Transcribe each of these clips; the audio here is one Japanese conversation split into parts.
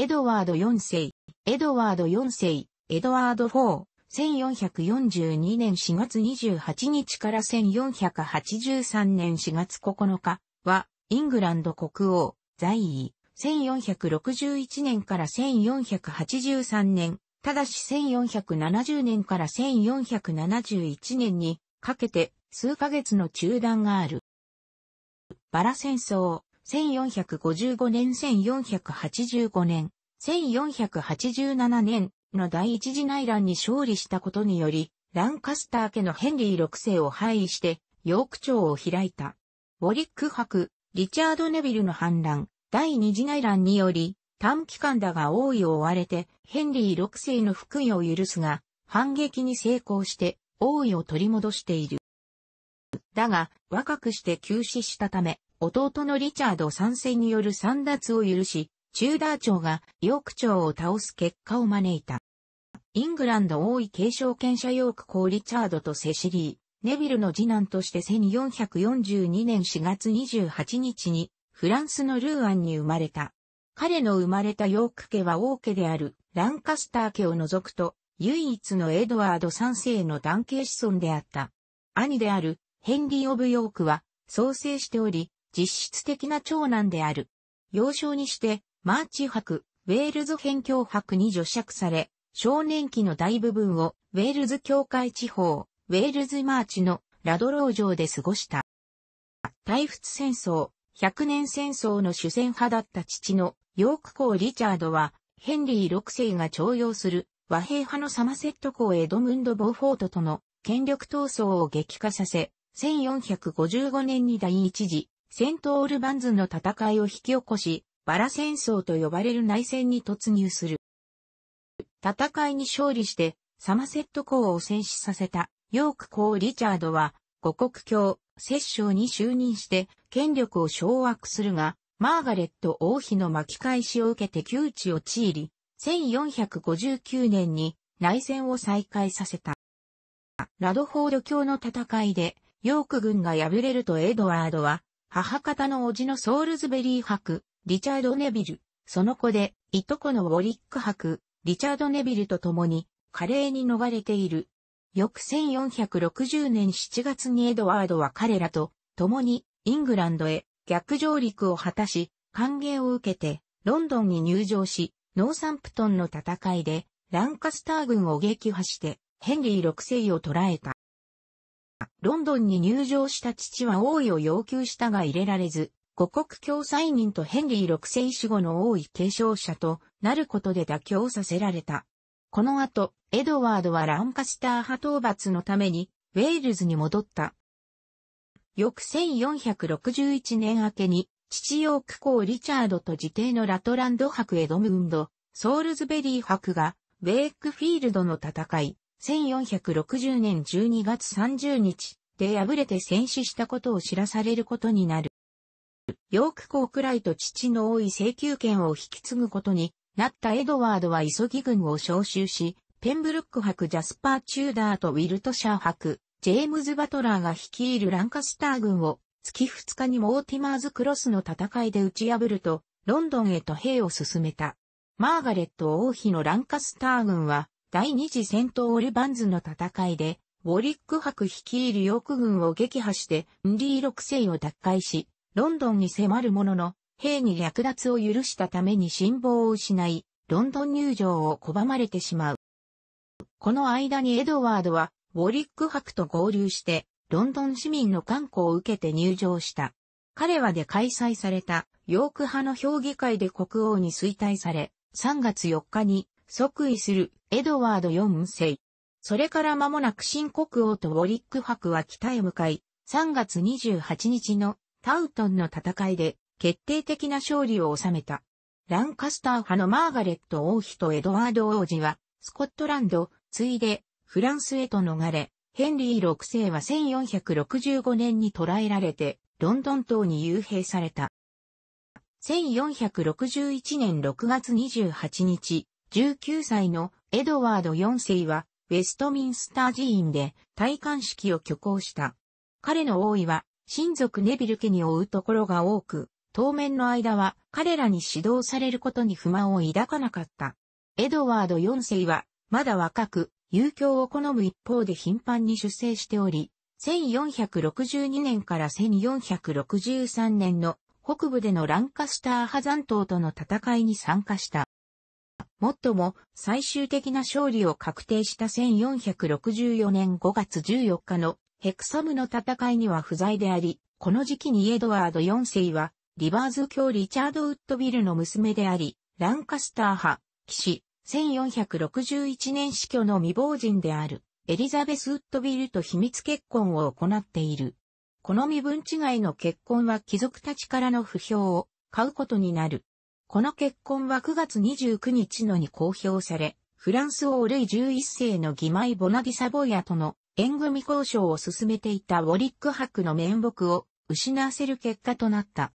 エドワード4世、エドワード4世、エドワード4、1442年4月28日から1483年4月9日は、イングランド国王、在位、1461年から1483年、ただし1470年から1471年にかけて数ヶ月の中断がある。バラ戦争、1455年1485年、1487年の第一次内乱に勝利したことにより、ランカスター家のヘンリー6世を廃位して、ヨーク朝を開いた。ウォリック博、リチャード・ネビルの反乱、第二次内乱により、短期間だが王位を追われて、ヘンリー6世の福位を許すが、反撃に成功して、王位を取り戻している。だが、若くして急死したため、弟のリチャード参戦による散奪を許し、チューダー朝がヨーク朝を倒す結果を招いた。イングランド王位継承権者ヨーク公リチャードとセシリー、ネビルの次男として1442年4月28日にフランスのルーアンに生まれた。彼の生まれたヨーク家は王家であるランカスター家を除くと唯一のエドワード三世の男系子孫であった。兄であるヘンリー・オブ・ヨークは創生しており、実質的な長男である。幼少にして、マーチ博、ウェールズ辺境博に除釈され、少年期の大部分をウェールズ教会地方、ウェールズマーチのラドロー城で過ごした。大仏戦争、百年戦争の主戦派だった父のヨーク公リチャードは、ヘンリー6世が徴用する和平派のサマセット公エドムンド・ボーフォートとの権力闘争を激化させ、1455年に第一次セントオールバンズの戦いを引き起こし、バラ戦争と呼ばれる内戦に突入する。戦いに勝利して、サマセット公を戦死させた、ヨーク公リチャードは、五国教、摂政に就任して、権力を掌握するが、マーガレット王妃の巻き返しを受けて窮地を陥り、1459年に内戦を再開させた。ラドフォード教の戦いで、ヨーク軍が敗れるとエドワードは、母方の叔父のソールズベリー博、リチャード・ネビル、その子で、いとこのウォリック博、リチャード・ネビルと共に、華麗に逃れている。翌1460年7月にエドワードは彼らと共にイングランドへ逆上陸を果たし、歓迎を受けてロンドンに入城し、ノーサンプトンの戦いでランカスター軍を撃破してヘンリー6世を捕らえた。ロンドンに入場した父は王位を要求したが入れられず、五国共済人とヘンリー六世死後の王位継承者となることで妥協させられた。この後、エドワードはランカスター派討伐のために、ウェールズに戻った。翌1461年明けに、父ヨーク公リチャードと自邸のラトランド博エドムンド、ソールズベリー博が、ウェイクフィールドの戦い、1460年12月30日で敗れて戦死したことを知らされることになる。ヨーク公くらいと父の多い請求権を引き継ぐことになったエドワードは急ぎ軍を召集し、ペンブルック伯ジャスパー・チューダーとウィルトシャー伯、ジェームズ・バトラーが率いるランカスター軍を月2日にモーティマーズ・クロスの戦いで打ち破ると、ロンドンへと兵を進めた。マーガレット王妃のランカスター軍は、第二次戦闘オルバンズの戦いで、ウォリック博率いるヨーク軍を撃破して、ンリー6世を奪回し、ロンドンに迫るものの、兵に略奪を許したために辛抱を失い、ロンドン入場を拒まれてしまう。この間にエドワードは、ウォリック博と合流して、ロンドン市民の観光を受けて入場した。彼はで開催された、ヨーク派の評議会で国王に衰退され、3月4日に即位するエドワード4世。それから間もなく新国王とウォリック伯は北へ向かい、3月28日のタウトンの戦いで決定的な勝利を収めた。ランカスター派のマーガレット王妃とエドワード王子は、スコットランド、ついで、フランスへと逃れ、ヘンリー6世は1465年に捕らえられて、ロンドン島に幽閉された。1461年6月28日、19歳のエドワード4世は、ウェストミンスター寺院で戴冠式を挙行した。彼の王位は、親族ネビル家に追うところが多く、当面の間は彼らに指導されることに不満を抱かなかった。エドワード4世は、まだ若く、遊興を好む一方で頻繁に出征しており、1462年から1463年の北部でのランカスター派残党との戦いに参加した。もっとも最終的な勝利を確定した1464年5月14日のヘクサムの戦いには不在であり、この時期にエドワード4世は、リバーズ卿リチャード・ウッドビルの娘であり、ランカスター派、騎士、1461年死去の未亡人である、エリザベス・ウッドビルと秘密結婚を行っている。この身分違いの結婚は貴族たちからの不評を買うことになる。この結婚は9月29日のに公表され、フランス王ルイ11世の義妹ボナディ・サボヤとの縁組交渉を進めていたウォリック伯の面目を失わせる結果となった。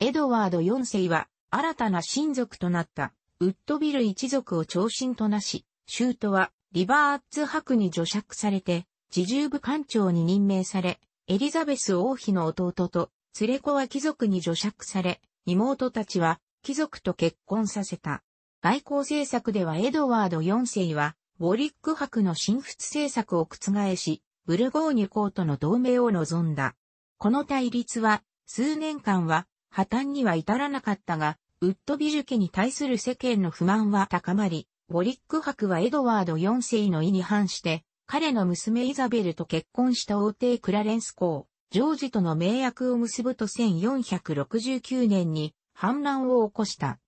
エドワード4世は新たな親族となったウッドビル一族を長身となし、シュートはリバーッツ伯に除釈されて、自重部官庁に任命され、エリザベス王妃の弟と連れ子は貴族に除釈され、妹たちは貴族と結婚させた。外交政策ではエドワード4世は、ウォリック博の新仏政策を覆し、ブルゴーニュ公との同盟を望んだ。この対立は、数年間は破綻には至らなかったが、ウッドビュ家に対する世間の不満は高まり、ウォリック博はエドワード4世の意に反して、彼の娘イザベルと結婚した王帝クラレンス公、ジョージとの名約を結ぶと1469年に反乱を起こした。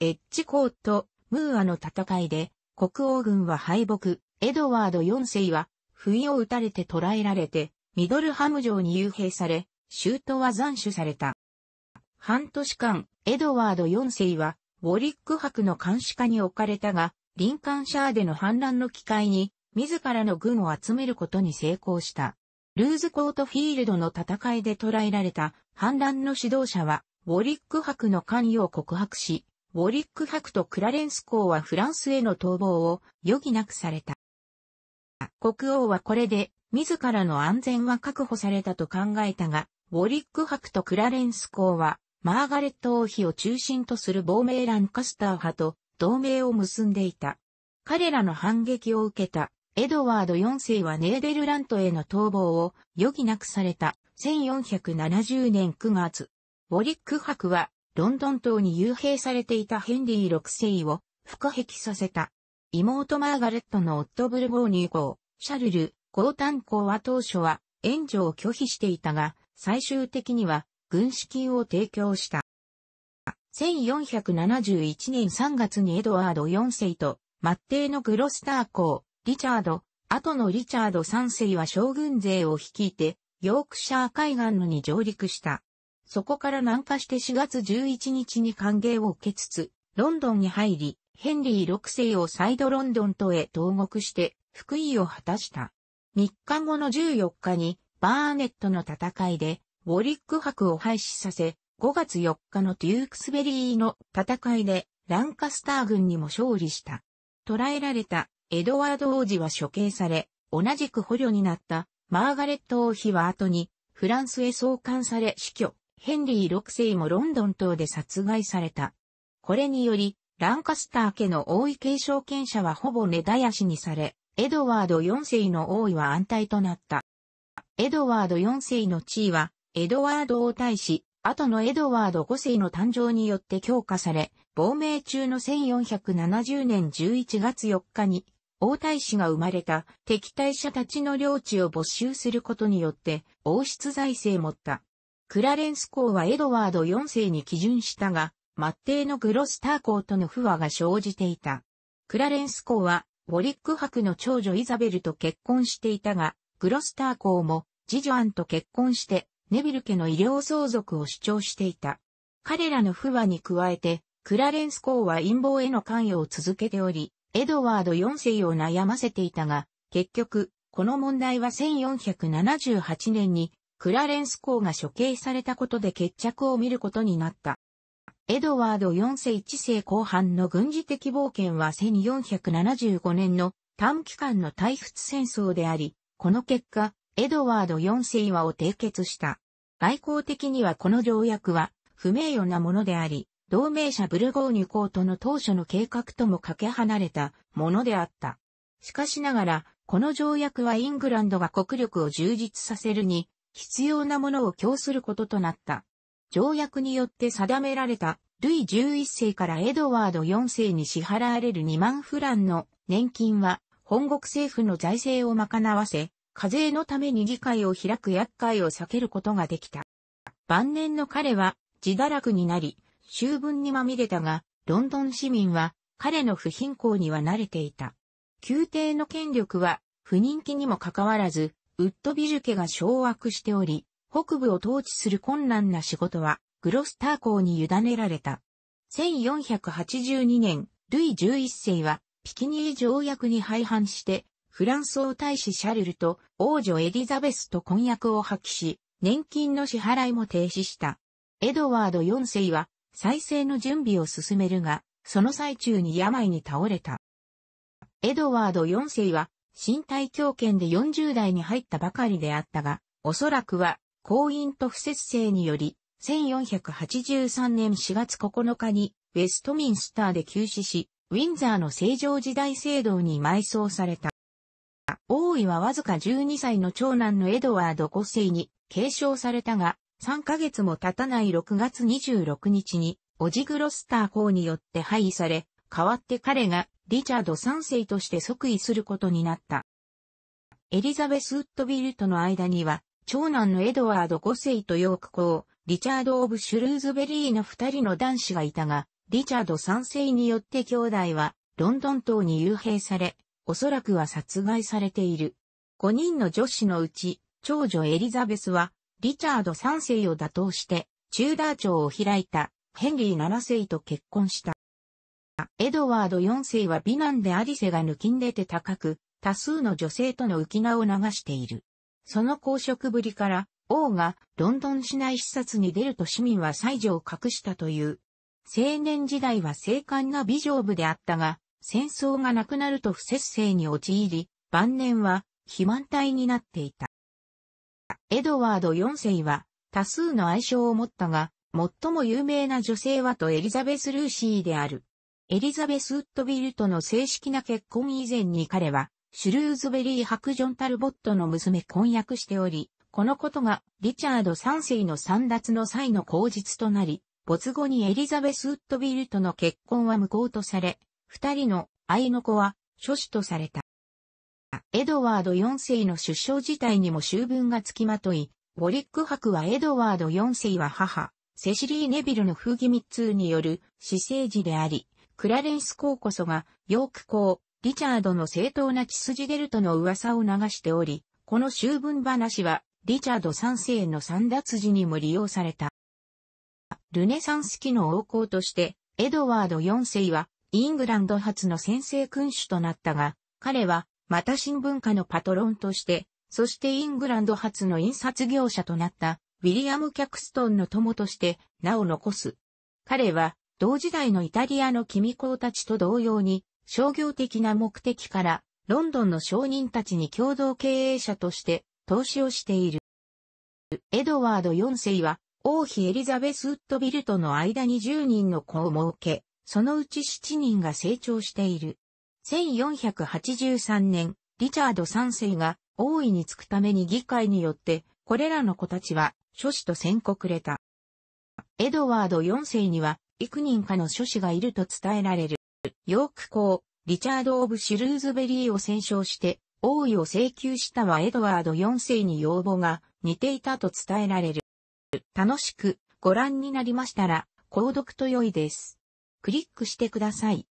エッジコート、ムーアの戦いで、国王軍は敗北、エドワード4世は、不意を打たれて捕らえられて、ミドルハム城に幽閉され、州都は斬首された。半年間、エドワード4世は、ウォリック博の監視下に置かれたが、リンカンシャーでの反乱の機会に、自らの軍を集めることに成功した。ルーズコートフィールドの戦いで捕らえられた反乱の指導者は、ウォリック博の関与を告白し、ウォリック博とクラレンス公はフランスへの逃亡を余儀なくされた。国王はこれで自らの安全は確保されたと考えたが、ウォリック博とクラレンス公はマーガレット王妃を中心とする亡命ランカスター派と同盟を結んでいた。彼らの反撃を受けたエドワード4世はネーデルラントへの逃亡を余儀なくされた1470年9月、ウォリック伯は、ロンドン島に幽閉されていたヘンリー6世を服壁させた。妹マーガレットの夫ブルボーニュ公、シャルル、公炭公は当初は援助を拒否していたが、最終的には軍資金を提供した。1471年3月にエドワード4世と、末帝のグロスター公、リチャード、後のリチャード3世は将軍勢を率いて、ヨークシャー海岸のに上陸した。そこから南下して4月11日に歓迎を受けつつ、ロンドンに入り、ヘンリー6世をサイドロンドンとへ投獄して、福井を果たした。3日後の14日に、バーネットの戦いで、ウォリック博を廃止させ、5月4日のデュークスベリーの戦いで、ランカスター軍にも勝利した。捕らえられたエドワード王子は処刑され、同じく捕虜になったマーガレット王妃は後にフランスへ送還され死去。ヘンリー6世もロンドン島で殺害された。これにより、ランカスター家の王位継承権者はほぼ根絶やしにされ、エドワード4世の王位は安泰となった。エドワード4世の地位は、エドワード王太子、後のエドワード5世の誕生によって強化され、亡命中の1470年11月4日に、王太子が生まれた敵対者たちの領地を没収することによって、王室財政持った。クラレンス公はエドワード4世に基準したが、末帝のグロスター公との不和が生じていた。クラレンス公は、ウォリック博の長女イザベルと結婚していたが、グロスター公も、次女アンと結婚して、ネビル家の医療相続を主張していた。彼らの不和に加えて、クラレンス公は陰謀への関与を続けており、エドワード4世を悩ませていたが、結局、この問題は1478年にクラレンス公が処刑されたことで決着を見ることになった。エドワード4世1世後半の軍事的冒険は1475年の短期間の退仏戦争であり、この結果、エドワード4世はを締結した。外交的にはこの条約は不名誉なものであり、同盟者ブルゴーニュ公との当初の計画ともかけ離れたものであった。しかしながら、この条約はイングランドが国力を充実させるに必要なものを供することとなった。条約によって定められた、ルイ11世からエドワード4世に支払われる2万フランの年金は、本国政府の財政を賄わせ、課税のために議会を開く厄介を避けることができた。晩年の彼は自堕落になり、修分にまみれたが、ロンドン市民は彼の不貧困には慣れていた。宮廷の権力は不人気にもかかわらず、ウッドビジュ家が掌握しており、北部を統治する困難な仕事は、グロスター公に委ねられた。1482年、ルイ11世は、ピキニエ条約に廃反して、フランス王大使シャルルと王女エリザベスと婚約を破棄し、年金の支払いも停止した。エドワード4世は、再生の準備を進めるが、その最中に病に倒れた。エドワード4世は、身体強権で40代に入ったばかりであったが、おそらくは、婚姻と不節制により、1483年4月9日に、ウェストミンスターで急死し、ウィンザーの正常時代制度に埋葬された。王位はわずか12歳の長男のエドワード5世に継承されたが、3ヶ月も経たない6月26日に、オジグロスター公によって廃位され、代わって彼がリチャード3世として即位することになった。エリザベス・ウッドビルとの間には、長男のエドワード5世とヨーク公、リチャード・オブ・シュルーズベリーの二人の男子がいたが、リチャード3世によって兄弟は、ロンドン島に幽閉され、おそらくは殺害されている。5人の女子のうち、長女エリザベスは、リチャード3世を打倒して、チューダー町を開いたヘンリー7世と結婚した。エドワード4世は美男でアリセが抜きんでて高く、多数の女性との浮き名を流している。その公職ぶりから、王がロンドン市内視察に出ると市民は西女を隠したという。青年時代は精悍な美女部であったが、戦争がなくなると不節制に陥り、晩年は肥満体になっていた。エドワード4世は多数の愛称を持ったが、最も有名な女性はとエリザベス・ルーシーである。エリザベス・ウッドビルとの正式な結婚以前に彼は、シュルーズベリー伯ジョン・タルボットの娘婚約しており、このことがリチャード3世の散奪の際の口実となり、没後にエリザベス・ウッドビルとの結婚は無効とされ、二人の愛の子は諸子とされた。エドワード4世の出生自体にも終文がつきまとい、ボリック博はエドワード4世は母、セシリー・ネビルの風義密通による私生児であり、クラレンス公こそが、ヨーク公、リチャードの正当な血筋デルトの噂を流しており、この修文話は、リチャード3世の三脱時にも利用された。ルネサンス期の王公として、エドワード4世は、イングランド初の先制君主となったが、彼は、また新聞家のパトロンとして、そしてイングランド初の印刷業者となった、ウィリアム・キャクストンの友として、名を残す。彼は、同時代のイタリアの君公たちと同様に、商業的な目的から、ロンドンの商人たちに共同経営者として投資をしている。エドワード4世は、王妃エリザベス・ウッドビルとの間に10人の子を設け、そのうち7人が成長している。1483年、リチャード3世が王位につくために議会によって、これらの子たちは諸子と宣告れた。エドワード4世には幾人かの諸子がいると伝えられる。ヨーク公、リチャード・オブ・シュルーズベリーを戦勝して、王位を請求したはエドワード4世に要望が似ていたと伝えられる。楽しくご覧になりましたら、購読と良いです。クリックしてください。